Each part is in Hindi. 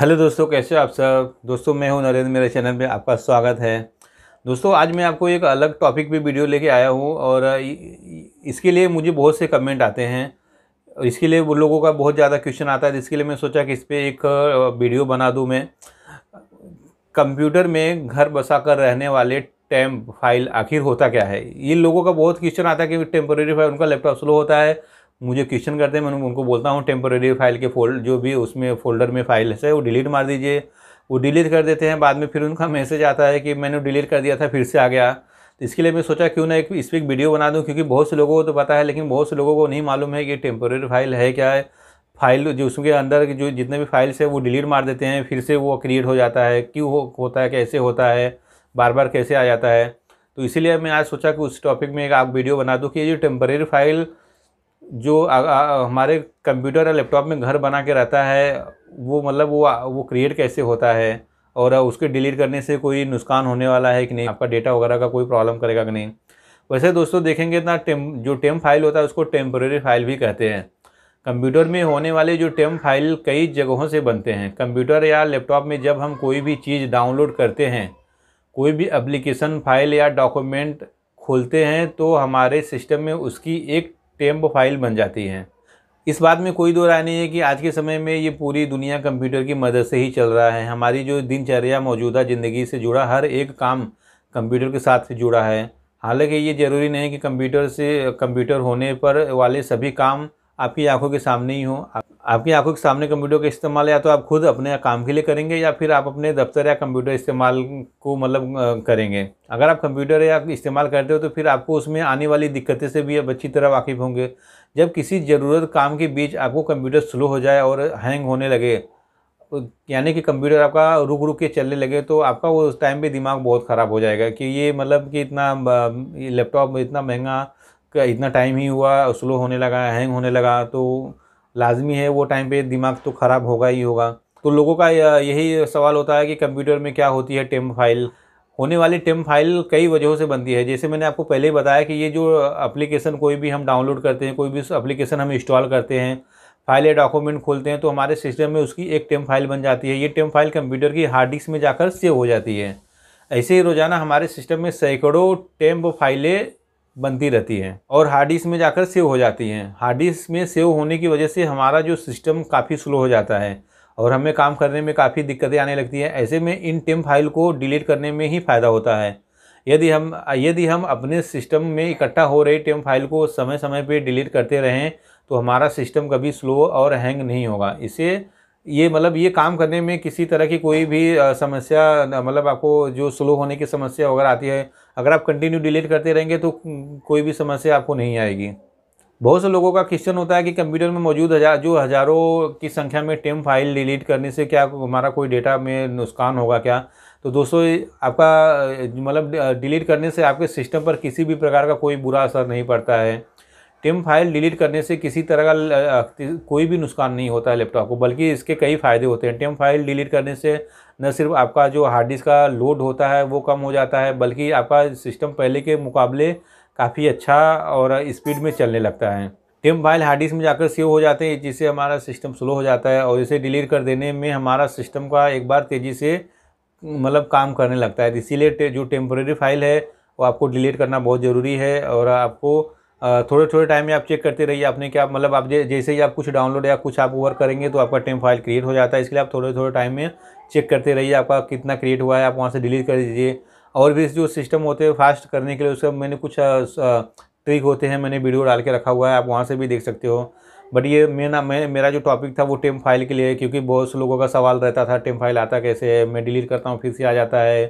हेलो दोस्तों कैसे हो आप सब दोस्तों मैं हूं नरेंद्र मेरे चैनल पे आपका स्वागत है दोस्तों आज मैं आपको एक अलग टॉपिक पे वीडियो लेके आया हूं और इसके लिए मुझे बहुत से कमेंट आते हैं इसके लिए वो लोगों का बहुत ज़्यादा क्वेश्चन आता है इसके लिए मैं सोचा कि इस पर एक वीडियो बना दूँ मैं कंप्यूटर में घर बसा कर रहने वाले टैम्प फाइल आखिर होता क्या है ये लोगों का बहुत क्वेश्चन आता है कि टेम्पोरेरी फाइल उनका लैपटॉप स्लो होता है मुझे क्वेश्चन करते हैं मैं उनको बोलता हूँ टेम्पोरेरी फाइल के फोल्ड जो भी उसमें फ़ोल्डर में फ़ाइल है वो डिलीट मार दीजिए वो डिलीट कर देते हैं बाद में फिर उनका मैसेज आता है कि मैंने डिलीट कर दिया था फिर से आ गया तो इसके लिए मैं सोचा क्यों ना एक इस पर एक वीडियो बना दूँ क्योंकि बहुत से लोगों को तो पता है लेकिन बहुत से लोगों को नहीं मालूम है कि टेम्पोरेरी फाइल है क्या है फाइल जो उसके अंदर जो जितने भी फाइल्स है वो डिलीट मार देते हैं फिर से वो क्रिएट हो जाता है क्यों हो, होता है कैसे होता है बार बार कैसे आ जाता है तो इसीलिए मैं आज सोचा कि उस टॉपिक में एक आप वीडियो बना दूँ कि ये जो टेम्परेरी फाइल जो आ, आ, हमारे कंप्यूटर या लैपटॉप में घर बना के रहता है वो मतलब वो वो क्रिएट कैसे होता है और उसके डिलीट करने से कोई नुकसान होने वाला है कि नहीं आपका डेटा वगैरह का कोई प्रॉब्लम करेगा कि नहीं वैसे दोस्तों देखेंगे ना टेम जो टेम फाइल होता है उसको टेम्प्रेरी फाइल भी कहते हैं कंप्यूटर में होने वाले जो टेम फाइल कई जगहों से बनते हैं कंप्यूटर या लैपटॉप में जब हम कोई भी चीज़ डाउनलोड करते हैं कोई भी एप्लीकेशन फाइल या डॉक्यूमेंट खोलते हैं तो हमारे सिस्टम में उसकी एक टेम्प फाइल बन जाती हैं इस बात में कोई दो राय नहीं है कि आज के समय में ये पूरी दुनिया कंप्यूटर की मदद से ही चल रहा है हमारी जो दिनचर्या मौजूदा ज़िंदगी से जुड़ा हर एक काम कंप्यूटर के साथ से जुड़ा है हालांकि ये ज़रूरी नहीं कि कंप्यूटर से कंप्यूटर होने पर वाले सभी काम आपकी आंखों के सामने ही हो आप, आपकी आंखों के सामने कंप्यूटर का इस्तेमाल या तो आप खुद अपने काम के लिए करेंगे या फिर आप अपने दफ्तर या कंप्यूटर इस्तेमाल को मतलब करेंगे अगर आप कंप्यूटर या इस्तेमाल करते हो तो फिर आपको उसमें आने वाली दिक्कतें से भी आप अच्छी तरह वाकिफ़ होंगे जब किसी ज़रूरत काम के बीच आपको कंप्यूटर स्लो हो जाए और हैंग होने लगे तो यानी कि कंप्यूटर आपका रुक रुक के चलने लगे तो आपका वो उस टाइम पे दिमाग बहुत ख़राब हो जाएगा कि ये मतलब कि इतना लैपटॉप इतना महंगा का इतना टाइम ही हुआ स्लो होने लगा हैंग होने लगा तो लाजमी है वो टाइम पे दिमाग तो ख़राब होगा ही होगा तो लोगों का यही सवाल होता है कि कंप्यूटर में क्या होती है टेम फाइल होने वाली टेम फाइल कई वजहों से बनती है जैसे मैंने आपको पहले ही बताया कि ये जो एप्लीकेशन कोई भी हम डाउनलोड करते हैं कोई भी एप्लीकेशन हम इंस्टॉल करते हैं फाइल या डॉक्यूमेंट खोलते हैं तो हमारे सिस्टम में उसकी एक टेम फाइल बन जाती है ये टेम फाइल कंप्यूटर की हार्ड डिस्क में जाकर सेव हो जाती है ऐसे ही रोज़ाना हमारे सिस्टम में सैकड़ों टेम्प फाइलें बनती रहती है और हार्ड डिस्क में जाकर सेव हो जाती हैं हार्ड डिस्क में सेव होने की वजह से हमारा जो सिस्टम काफ़ी स्लो हो जाता है और हमें काम करने में काफ़ी दिक्कतें आने लगती हैं ऐसे में इन टेम फाइल को डिलीट करने में ही फ़ायदा होता है यदि हम यदि हम अपने सिस्टम में इकट्ठा हो रहे टेम फाइल को समय समय पर डिलीट करते रहें तो हमारा सिस्टम कभी स्लो और हैंग नहीं होगा इसे ये मतलब ये काम करने में किसी तरह की कोई भी समस्या मतलब आपको जो स्लो होने की समस्या वगैरह आती है अगर आप कंटिन्यू डिलीट करते रहेंगे तो कोई भी समस्या आपको नहीं आएगी बहुत से लोगों का क्वेश्चन होता है कि कंप्यूटर में मौजूद हजार जो हज़ारों की संख्या में टेम फाइल डिलीट करने से क्या हमारा कोई डेटा में नुकसान होगा क्या तो दोस्तों आपका मतलब डिलीट करने से आपके सिस्टम पर किसी भी प्रकार का कोई बुरा असर नहीं पड़ता है टिम फाइल डिलीट करने से किसी तरह का कोई भी नुकसान नहीं होता है लैपटॉप को बल्कि इसके कई फ़ायदे होते हैं टिम फाइल डिलीट करने से न सिर्फ आपका जो हार्ड डिस्क का लोड होता है वो कम हो जाता है बल्कि आपका सिस्टम पहले के मुकाबले काफ़ी अच्छा और स्पीड में चलने लगता है टिम फाइल हार्ड डिस्क में जाकर सेव हो जाते हैं जिससे हमारा सिस्टम स्लो हो जाता है और इसे डिलीट कर देने में हमारा सिस्टम का एक बार तेज़ी से मतलब काम करने लगता है इसीलिए जो टेम्प्रेरी फाइल है वो आपको डिलीट करना बहुत ज़रूरी है और आपको थोड़े थोड़े टाइम में आप चेक करते रहिए आपने क्या मतलब आप जैसे ही आप कुछ डाउनलोड या कुछ आप वर्क करेंगे तो आपका टेम फाइल क्रिएट हो जाता है इसलिए आप थोड़े थोड़े टाइम में चेक करते रहिए आपका कितना क्रिएट हुआ है आप वहाँ से डिलीट कर दीजिए और भी जो सिस्टम होते हैं फास्ट करने के लिए उसका मैंने कुछ ट्रिक होते हैं मैंने वीडियो डाल के रखा हुआ है आप वहाँ से भी देख सकते हो बट ये मैं ना मैं मेरा जो टॉपिक था वो टेम फाइल के लिए क्योंकि बहुत से लोगों का सवाल रहता था टेम फाइल आता कैसे है मैं डिलीट करता हूँ फिर से आ जाता है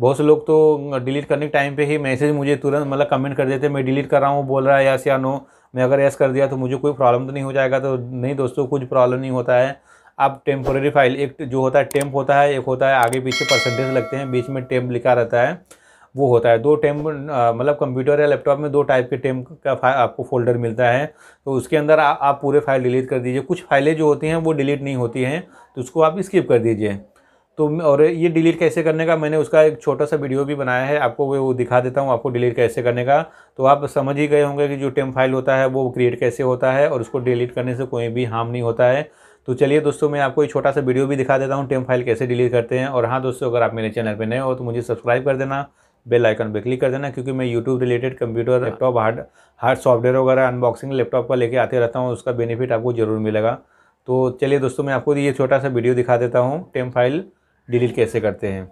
बहुत से लोग तो डिलीट करने के टाइम पे ही मैसेज मुझे तुरंत मतलब कमेंट कर देते मैं डिलीट कर रहा हूँ बोल रहा है यस या नो मैं अगर यस कर दिया तो मुझे कोई प्रॉब्लम तो नहीं हो जाएगा तो नहीं दोस्तों कुछ प्रॉब्लम नहीं होता है आप टेम्पोरेरी फाइल एक जो होता है टेम्प होता है एक होता है आगे पीछे परसेंटेज लगते हैं बीच में टेम्प लिखा रहता है वो होता है दो टेम्प मतलब कंप्यूटर या लैपटॉप में दो टाइप के टेम्प का आपको फोल्डर मिलता है तो उसके अंदर आ, आप पूरे फाइल डिलीट कर दीजिए कुछ फाइलें जो होती हैं वो डिलीट नहीं होती हैं तो उसको आप स्किप कर दीजिए तो और ये डिलीट कैसे करने का मैंने उसका एक छोटा सा वीडियो भी बनाया है आपको वो दिखा देता हूँ आपको डिलीट कैसे करने का तो आप समझ ही गए होंगे कि जो टेम फाइल होता है वो क्रिएट कैसे होता है और उसको डिलीट करने से कोई भी हार्म नहीं होता है तो चलिए दोस्तों मैं आपको एक छोटा सा वीडियो भी दिखा देता हूँ टेम फाइल कैसे डिलीट करते हैं और हाँ दोस्तों अगर आप मेरे चैनल पर नए हो तो मुझे सब्सक्राइब कर देना बेल आइकन पर क्लिक कर देना क्योंकि मैं YouTube related computer laptop hard hard software वगैरह अनबॉक्सिंग लैपटॉप पर लेके आते रहता हूँ उसका बेनिफिट आपको ज़रूर मिलेगा तो चलिए दोस्तों मैं आपको ये छोटा सा वीडियो दिखा देता हूँ टेम फाइल डिलीट कैसे करते हैं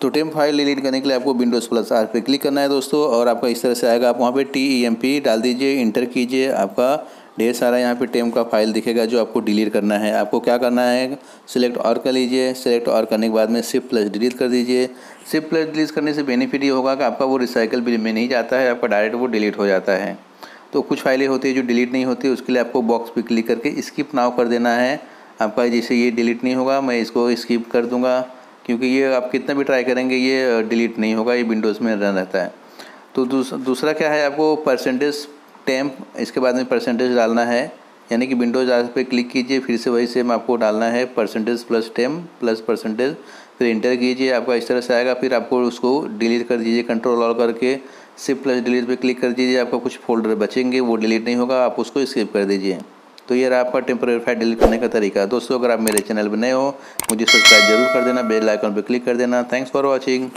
तो टेम्प फाइल डिलीट करने के लिए आपको विंडोज़ प्लस आर पे क्लिक करना है दोस्तों और आपका इस तरह से आएगा आप वहाँ पे टी ई एम पी डाल दीजिए इंटर कीजिए आपका ढेर सारा यहाँ पे टेम का फाइल दिखेगा जो आपको डिलीट करना है आपको क्या करना है सिलेक्ट और कर लीजिए सिलेक्ट और करने के बाद में सिप प्लस डिलीट कर दीजिए सिप प्लस डिलीट करने से बेनिफिट ये होगा कि आपका वो रिसाइकल बिल में नहीं जाता है आपका डायरेक्ट वो डिलीट हो जाता है तो कुछ फाइलें होती है जो डिलीट नहीं होती उसके लिए आपको बॉक्स पर क्लिक करके स्किप नाव कर देना है आपका जैसे ये डिलीट नहीं होगा मैं इसको स्किप कर दूँगा क्योंकि ये आप कितना भी ट्राई करेंगे ये डिलीट नहीं होगा ये विंडोज़ में रन रहता है तो दूस, दूसरा क्या है आपको परसेंटेज टैम्प इसके बाद में परसेंटेज डालना है यानी कि विंडोज आज पे क्लिक कीजिए फिर से वही सेम आपको डालना है percentage plus temp plus percentage फिर इंटर कीजिए आपका इस तरह से आएगा फिर आपको उसको डिलीट कर दीजिए कंट्रोल ऑल करके सिर्फ प्लस डिलीट पे क्लिक कर दीजिए आपका कुछ फोल्डर बचेंगे वो डिलीट नहीं होगा आप उसको स्किप कर दीजिए तो ये रहा आपका टेम्प्रेरी फैट डिलीट करने का तरीका दोस्तों अगर आप मेरे चैनल पर नए हो मुझे सब्सक्राइब जरूर कर देना बेल आइकन पर क्लिक कर देना थैंक्स फॉर वॉचिंग